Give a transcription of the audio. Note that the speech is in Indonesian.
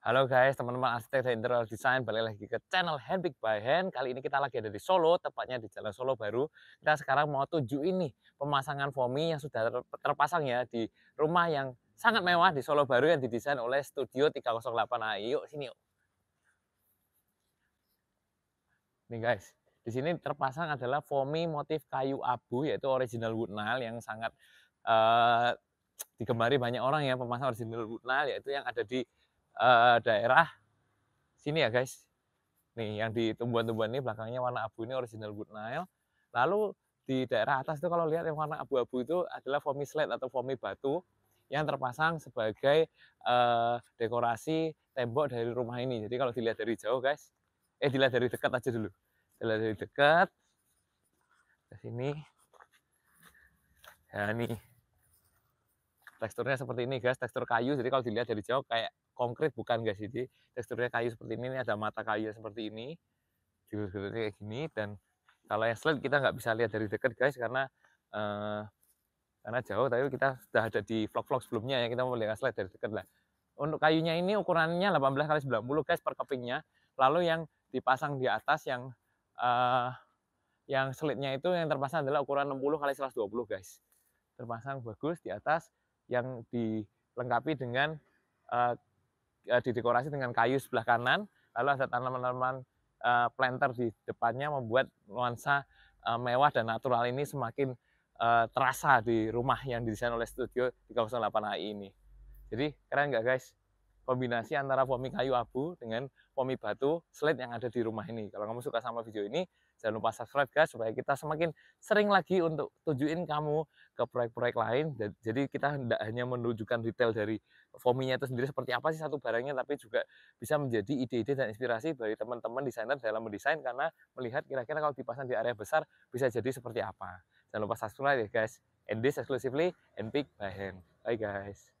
Halo guys, teman-teman arsitek dan interior design, balik lagi ke channel Handpick by Hand. Kali ini kita lagi ada di Solo, tepatnya di Jalan Solo Baru. Kita sekarang mau tuju ini pemasangan foami yang sudah terpasang ya di rumah yang sangat mewah di Solo Baru yang didesain oleh Studio 308 AI. Yuk sini yuk. Nih guys, di sini terpasang adalah foami motif kayu abu yaitu original wood nail yang sangat uh, digemari banyak orang ya pemasang original wood nail yaitu yang ada di uh, daerah sini ya guys. Nih yang di tumbuhan-tumbuhan ini belakangnya warna abu ini original Good Nile. Lalu di daerah atas itu kalau lihat yang warna abu-abu itu adalah foamy slate atau foamy batu yang terpasang sebagai uh, dekorasi tembok dari rumah ini. Jadi kalau dilihat dari jauh guys, eh dilihat dari dekat aja dulu. Dilihat dari dekat, ke sini. Ya nah, nih teksturnya seperti ini guys tekstur kayu jadi kalau dilihat dari jauh kayak konkret bukan guys jadi teksturnya kayu seperti ini, ini ada mata kayu seperti ini julur kayak gini dan kalau yang slide kita nggak bisa lihat dari dekat guys karena eh, karena jauh tapi kita sudah ada di vlog-vlog sebelumnya ya kita mau lihat slide dari dekat lah untuk kayunya ini ukurannya 18 kali 90 guys per kepingnya lalu yang dipasang di atas yang eh, yang selitnya itu yang terpasang adalah ukuran 60 kali 120 guys terpasang bagus di atas yang dilengkapi dengan uh, didekorasi dengan kayu sebelah kanan, lalu ada tanaman-tanaman uh, planter di depannya membuat nuansa uh, mewah dan natural ini semakin uh, terasa di rumah yang didesain oleh studio di kawasan 8 AI ini. Jadi keren nggak guys? kombinasi antara pomi kayu abu dengan pomi batu slate yang ada di rumah ini. Kalau kamu suka sama video ini, jangan lupa subscribe guys supaya kita semakin sering lagi untuk tunjukin kamu ke proyek-proyek lain. Jadi kita tidak hanya menunjukkan detail dari pominya itu sendiri seperti apa sih satu barangnya, tapi juga bisa menjadi ide-ide dan inspirasi dari teman-teman desainer dalam mendesain karena melihat kira-kira kalau dipasang di area besar bisa jadi seperti apa. Jangan lupa subscribe ya guys. And this exclusively and pick by hand. Bye guys.